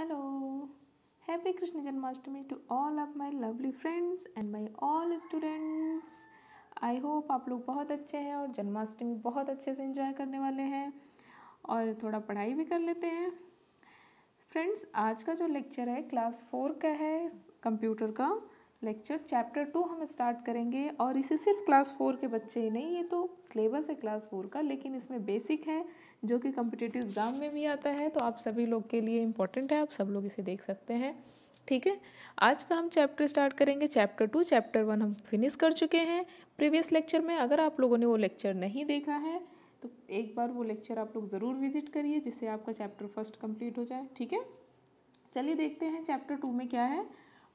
Hello happy Krishna Janmashtami to all of my lovely friends and my all students I hope आप लोग बहुत अच्छे हैं और जन्माष्टमी बहुत अच्छे से एंजॉय करने वाले हैं और थोड़ा पढ़ाई भी कर लेते हैं फ्रेंड्स आज का जो लेक्चर है क्लास फोर का है कंप्यूटर का लेक्चर चैप्टर टू हम स्टार्ट करेंगे और इसे सिर्फ क्लास फोर के बच्चे ही नहीं ये तो सिलेबस है क्लास फोर का लेकिन इसमें बेसिक है जो कि कम्पिटेटिव एग्ज़ाम में भी आता है तो आप सभी लोग के लिए इम्पॉर्टेंट है आप सब लोग इसे देख सकते हैं ठीक है आज का हम चैप्टर स्टार्ट करेंगे चैप्टर टू चैप्टर वन हम फिनिश कर चुके हैं प्रीवियस लेक्चर में अगर आप लोगों ने वो लेक्चर नहीं देखा है तो एक बार वो लेक्चर आप लोग ज़रूर विजिट करिए जिससे आपका चैप्टर फर्स्ट कंप्लीट हो जाए ठीक है चलिए देखते हैं चैप्टर टू में क्या है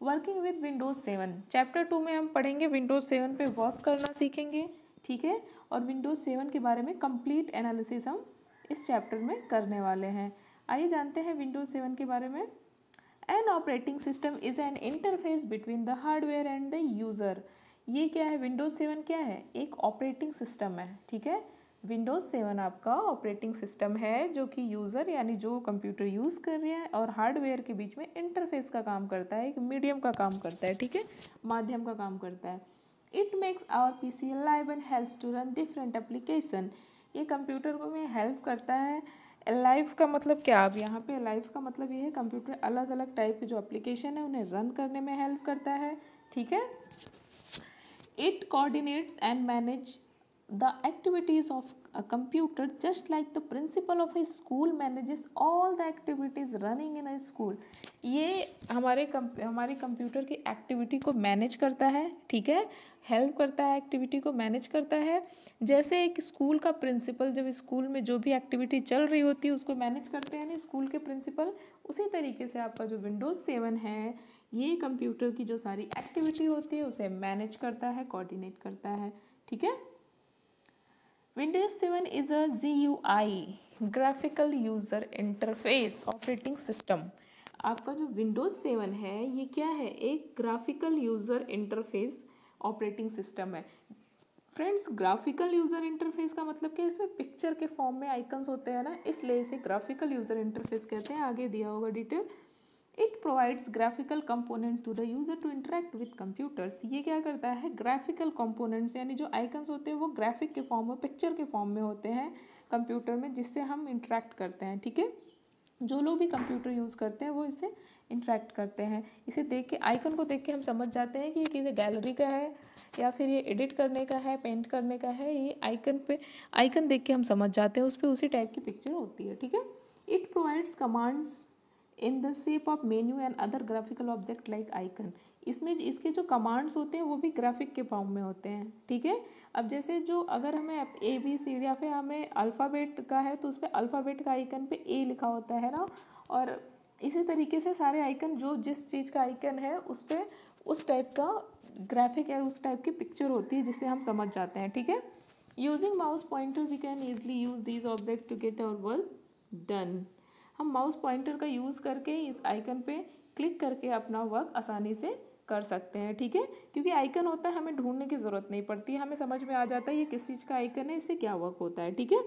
working with Windows seven chapter two में हम पढ़ेंगे विंडोज़ सेवन पे वर्क करना सीखेंगे ठीक है और विंडोज़ सेवन के बारे में कंप्लीट एनालिसिस हम इस चैप्टर में करने वाले हैं आइए जानते हैं विंडोज़ सेवन के बारे में an operating system is an interface between the hardware and the user ये क्या है विंडोज़ सेवन क्या है एक ऑपरेटिंग सिस्टम है ठीक है विंडोज़ सेवन आपका ऑपरेटिंग सिस्टम है जो कि यूज़र यानी जो कंप्यूटर यूज़ कर रहे हैं और हार्डवेयर के बीच में इंटरफेस का काम करता है एक मीडियम का काम करता है ठीक है माध्यम का काम करता है it makes our P C live and help to run different application ये कंप्यूटर को में हेल्प करता है लाइफ का मतलब क्या आप यहाँ पे लाइफ का मतलब ये है कंप्यूटर अलग अलग टाइप के जो एप्लीकेशन है उन्हें रन करने में हेल्प करता है ठीक है it coordinates and manage the activities of a computer just like the principal of a school manages all the activities running in a school ये हमारे हमारे कंप्यूटर की एक्टिविटी को मैनेज करता है ठीक है हेल्प करता है एक्टिविटी को मैनेज करता है जैसे एक स्कूल का प्रिंसिपल जब स्कूल में जो भी एक्टिविटी चल रही होती है उसको मैनेज करते हैं ना स्कूल के प्रिंसिपल उसी तरीके से आपका जो विंडोज़ सेवन है ये कंप्यूटर की जो सारी एक्टिविटी होती है उसे मैनेज करता है कोऑर्डिनेट करता है ठीक है Windows 7 is a GUI graphical user interface operating system आपका जो Windows 7 है ये क्या है एक graphical user interface operating system है Friends, Graphical User Interface का मतलब क्या है इसमें picture के form में icons होते हैं ना इसलिए इसे Graphical User Interface कहते हैं आगे दिया होगा detail. It provides graphical component to the user to interact with computers ये क्या करता है ग्राफिकल कंपोनेंट्स यानी जो आइकन्स होते हैं वो ग्राफिक के फॉर्म में पिक्चर के फॉर्म में होते हैं कंप्यूटर में जिससे हम इंटरेक्ट करते हैं ठीक है जो लोग भी कंप्यूटर यूज़ करते हैं वो इसे इंटरेक्ट करते हैं इसे देख के आइकन को देख के हम समझ जाते हैं कि ये किसी गैलरी का है या फिर ये एडिट करने का है पेंट करने का है ये आइकन पे आइकन देख के हम समझ जाते हैं उस पर उसी टाइप की पिक्चर होती है ठीक है it provides commands in the shape of menu and other graphical object like icon इसमें इसके जो कमांड्स होते हैं वो भी ग्राफिक के फॉर्म में होते हैं ठीक है अब जैसे जो अगर हमें ए बी सी डी या फिर हमें अल्फ़ाबेट का है तो उस पर अल्फ़ाबेट का आइकन पे ए लिखा होता है ना और इसी तरीके से सारे आइकन जो जिस चीज़ का आइकन है उस पर उस टाइप का ग्राफिक या उस टाइप की पिक्चर होती है जिसे हम समझ जाते हैं ठीक है using mouse pointer we can easily use these object to get our work done हम माउस पॉइंटर का यूज़ करके इस आइकन पे क्लिक करके अपना वर्क आसानी से कर सकते हैं ठीक है क्योंकि आइकन होता है हमें ढूंढने की ज़रूरत नहीं पड़ती हमें समझ में आ जाता है ये किस चीज़ का आइकन है इससे क्या वर्क होता है ठीक है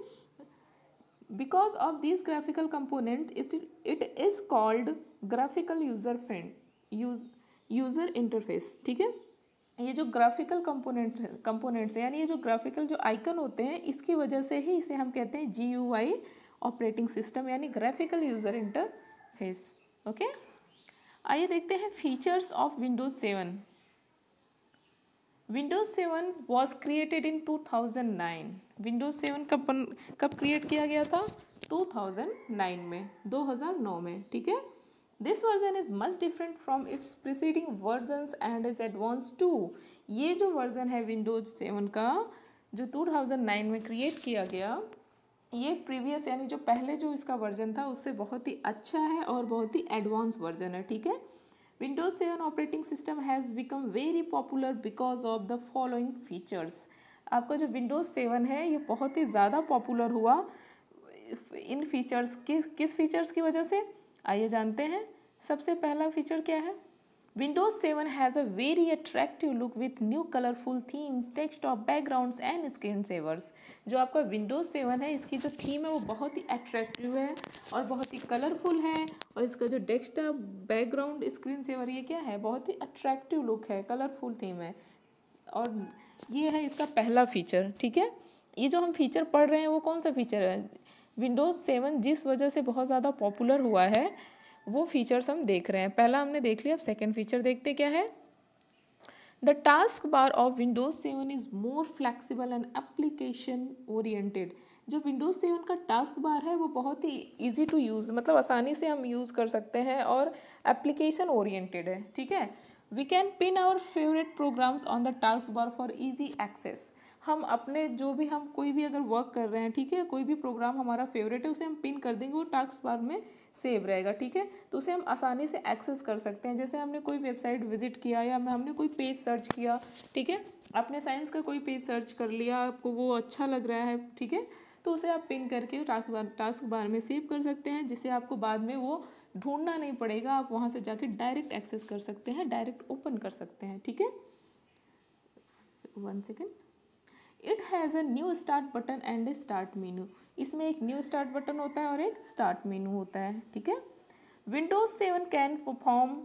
because of this graphical component it it is called graphical user friend use user interface ठीक है ये जो ग्राफिकल कंपोनेंट कंपोनेंट्स हैं यानी ये जो ग्राफिकल जो आइकन होते हैं इसकी वजह से ही इसे हम कहते हैं G U I operating system यानी ग्राफिकल यूज़र इंटरफेस ओके आइए देखते हैं features of Windows seven Windows seven was created in 2009 Windows seven कब बन कब क्रिएट किया गया था 2009 में 2009 में ठीक है this version is much different from its preceding version and is advance too ये जो वर्जन है विंडोज सेवन का जो 2009 में क्रिएट किया गया ये प्रीवियस यानी जो पहले जो इसका वर्जन था उससे बहुत ही अच्छा है और बहुत ही एडवांस वर्जन है ठीक है Windows seven operating system has become very popular because of the following features आपका जो विंडोज़ सेवन है ये बहुत ही ज़्यादा पॉपुलर हुआ इन फीचर्स किस किस फीचर्स की वजह से आइए जानते हैं सबसे पहला फीचर क्या है Windows 7 has a very attractive look with new colorful themes, desktop backgrounds and screen savers. जो आपका Windows 7 है इसकी जो theme है वो बहुत ही attractive है और बहुत ही colorful है और इसका जो डेस्कटॉप background screen saver ये क्या है बहुत ही attractive look है colorful theme है और ये है इसका पहला feature ठीक है ये जो हम feature पढ़ रहे हैं वो कौन सा feature है Windows 7 जिस वजह से बहुत ज़्यादा popular हुआ है वो फीचर्स हम देख रहे हैं पहला हमने देख लिया अब सेकेंड फीचर देखते क्या है the task bar of Windows seven is more flexible and application oriented जो विंडोज़ सेवन का टास्क बार है वो बहुत ही ईजी टू यूज़ मतलब आसानी से हम यूज़ कर सकते हैं और एप्लीकेशन ओरिएंटेड है ठीक है we can pin our favourite programs on the task bar for easy access हम अपने जो भी हम कोई भी अगर वर्क कर रहे हैं ठीक है कोई भी प्रोग्राम हमारा फेवरेट है उसे हम पिन कर देंगे वो टास्क बार में सेव रहेगा ठीक है तो उसे हम आसानी से एक्सेस कर सकते हैं जैसे हमने कोई वेबसाइट विजिट किया या हमने कोई पेज सर्च किया ठीक है अपने साइंस का कोई पेज सर्च कर लिया आपको वो अच्छा लग रहा है ठीक है तो उसे आप पिन करके टास्क बार टास्क बार में सेव कर सकते हैं जिससे आपको बाद में वो ढूंढना नहीं पड़ेगा आप वहाँ से जाके डायरेक्ट एक्सेस कर सकते हैं डायरेक्ट ओपन कर सकते हैं ठीक है one second it has a new start button and a start menu इसमें एक न्यू स्टार्ट बटन होता है और एक स्टार्ट मेनू होता है ठीक है विंडोज सेवन कैन परफॉर्म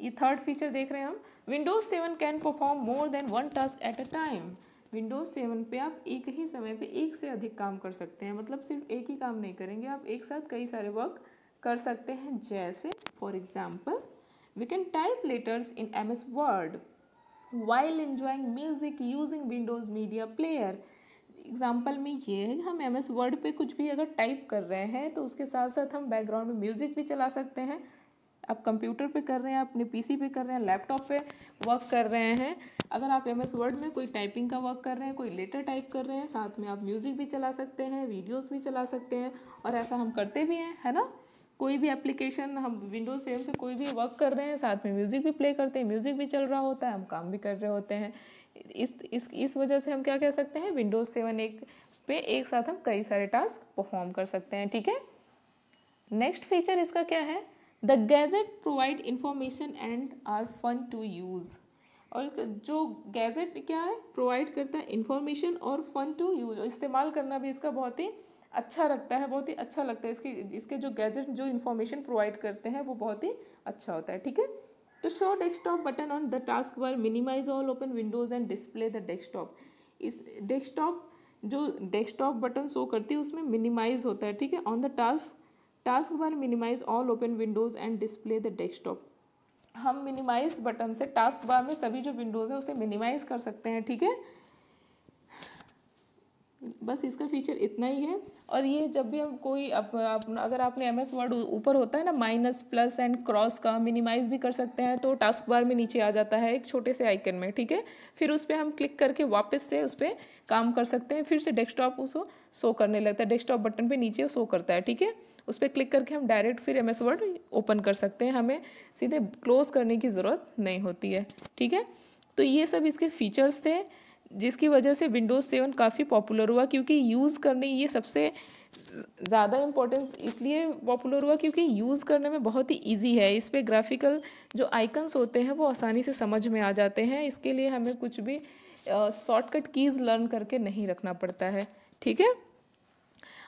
ये थर्ड फीचर देख रहे हैं हम Windows seven can perform more than one task at a time Windows seven पे आप एक ही समय पे एक से अधिक काम कर सकते हैं मतलब सिर्फ एक ही काम नहीं करेंगे आप एक साथ कई सारे वर्क कर सकते हैं जैसे for example we can type letters in M S Word while enjoying music using Windows Media Player example में ये है कि हम एम एस वर्ड पर कुछ भी अगर टाइप कर रहे हैं तो उसके साथ साथ हम बैकग्राउंड में म्यूज़िक भी चला सकते हैं आप कंप्यूटर पे कर रहे हैं अपने पीसी पे कर रहे हैं लैपटॉप पे वर्क कर रहे हैं अगर आप एम एस वर्ड में कोई टाइपिंग का वर्क कर रहे हैं कोई लेटर टाइप कर रहे हैं साथ में आप म्यूज़िक भी चला सकते हैं वीडियोस भी चला सकते हैं और ऐसा हम करते भी हैं है ना कोई भी एप्लीकेशन हम विंडोज सेवन से कोई भी वर्क कर रहे हैं साथ में म्यूज़िक भी प्ले करते हैं म्यूज़िक भी चल रहा होता है हम काम भी कर रहे होते हैं इस इस इस वजह से हम क्या कह सकते हैं विंडोज़ सेवन एक पे एक साथ हम कई सारे टास्क परफॉर्म कर सकते हैं ठीक है नेक्स्ट फीचर इसका क्या है the gadget provide information and are fun to use और जो गैजेट क्या है प्रोवाइड करता है इन्फॉर्मेशन और फन टू यूज इस्तेमाल करना भी इसका बहुत ही अच्छा लगता है बहुत ही अच्छा लगता है इसके इसके जो गैजेट जो इन्फॉर्मेशन प्रोवाइड करते हैं वो बहुत ही अच्छा होता है ठीक है तो show desktop button on the taskbar minimize all open windows and display the desktop इस डेस्कटॉप जो डेस्कटॉप बटन शो करती है उसमें मिनिमाइज होता है ठीक है on the task taskbar minimize all open windows and display the desktop हम मिनिमाइज बटन से टास्क बार में सभी जो विंडोज़ है उसे मिनिमाइज कर सकते हैं ठीक है थीके? बस इसका फीचर इतना ही है और ये जब भी हम कोई अप, अप, अगर आपने एम एस वर्ड ऊपर होता है ना माइनस प्लस एंड क्रॉस का मिनिमाइज भी कर सकते हैं तो टास्क बार में नीचे आ जाता है एक छोटे से आइकन में ठीक है फिर उस पर हम क्लिक करके वापस से उस पर काम कर सकते हैं फिर से डेस्कटॉप उसको शो करने लगता है डेस्कटॉप बटन पर नीचे शो करता है ठीक है उस पर क्लिक करके हम डायरेक्ट फिर एम एस वर्ड ओपन कर सकते हैं हमें सीधे क्लोज करने की ज़रूरत नहीं होती है ठीक है तो ये सब इसके फीचर्स थे जिसकी वजह से विंडोज़ सेवन काफ़ी पॉपुलर हुआ क्योंकि यूज़ करने ये सबसे ज़्यादा इम्पोर्टेंस इसलिए पॉपुलर हुआ क्योंकि यूज़ करने में बहुत ही इजी है इस पर ग्राफिकल जो आइकन्स होते हैं वो आसानी से समझ में आ जाते हैं इसके लिए हमें कुछ भी शॉर्टकट कीज़ लर्न करके नहीं रखना पड़ता है ठीक है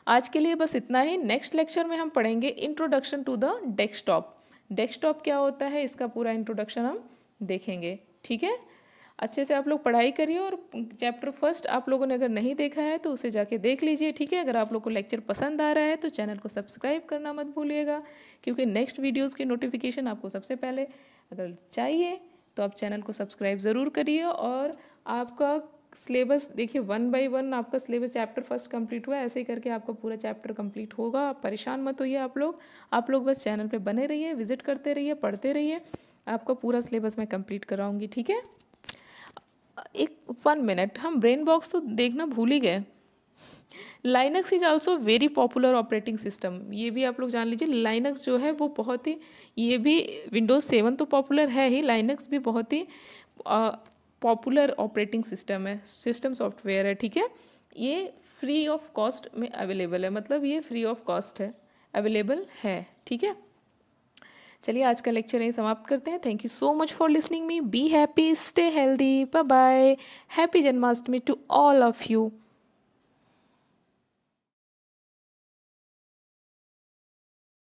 आज के लिए बस इतना ही नेक्स्ट लेक्चर में हम पढ़ेंगे introduction to the desktop desktop क्या होता है इसका पूरा इंट्रोडक्शन हम देखेंगे ठीक है अच्छे से आप लोग पढ़ाई करिए और चैप्टर फर्स्ट आप लोगों ने अगर नहीं देखा है तो उसे जाके देख लीजिए ठीक है अगर आप लोग को लेक्चर पसंद आ रहा है तो चैनल को सब्सक्राइब करना मत भूलिएगा क्योंकि नेक्स्ट वीडियोज़ की नोटिफिकेशन आपको सबसे पहले अगर चाहिए तो आप चैनल को सब्सक्राइब ज़रूर करिए और आपका सिलेबस देखिए वन बाय वन आपका सिलेबस चैप्टर फर्स्ट कंप्लीट हुआ ऐसे ही करके आपका पूरा चैप्टर कंप्लीट होगा आप परेशान मत होइए आप लोग आप लोग बस चैनल पे बने रहिए विजिट करते रहिए पढ़ते रहिए आपका पूरा सिलेबस मैं कंप्लीट कराऊंगी ठीक है एक वन मिनट हम ब्रेन बॉक्स तो देखना भूल ही गए Linux is also very popular operating system ये भी आप लोग जान लीजिए लाइनक्स जो है वो बहुत ही ये भी विंडोज़ सेवन तो पॉपुलर है ही लाइनक्स भी बहुत ही पॉपुलर ऑपरेटिंग सिस्टम है सिस्टम सॉफ्टवेयर है ठीक है ये फ्री ऑफ कॉस्ट में अवेलेबल है मतलब ये फ्री ऑफ कॉस्ट है अवेलेबल है ठीक है चलिए आज का लेक्चर यही समाप्त करते हैं thank you so much for listening me be happy stay healthy bye bye happy Janmashtami to all of you